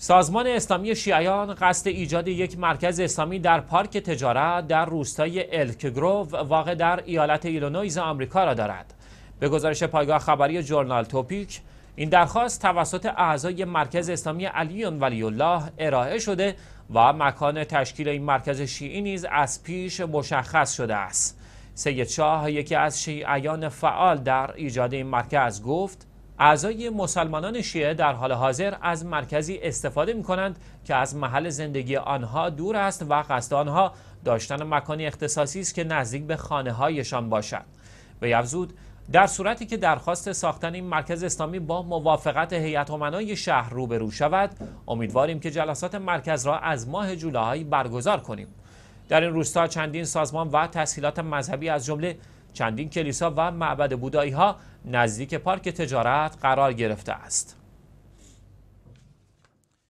سازمان اسلامی شیعیان قصد ایجاد یک مرکز اسلامی در پارک تجارت در روستای الکگروو واقع در ایالت ایلونویز آمریکا را دارد. به گزارش پایگاه خبری جورنال توپیک، این درخواست توسط اعضای مرکز اسلامی علیون ولی الله ارائه شده و مکان تشکیل این مرکز شیعی نیز از پیش مشخص شده است. سید شاه یکی از شیعیان فعال در ایجاد این مرکز گفت اعضای مسلمانان شیعه در حال حاضر از مرکزی استفاده می کنند که از محل زندگی آنها دور است و قصد آنها داشتن مکانی اختصاصی است که نزدیک به خانه هایشان باشد به یفزود، در صورتی که درخواست ساختن این مرکز اسلامی با موافقت هیئت امنای شهر روبرو شود امیدواریم که جلسات مرکز را از ماه جولای برگزار کنیم در این روستا چندین سازمان و تسهیلات مذهبی از جمله چندین کلیسا و معبد بودایی ها نزدیک پارک تجارت قرار گرفته است.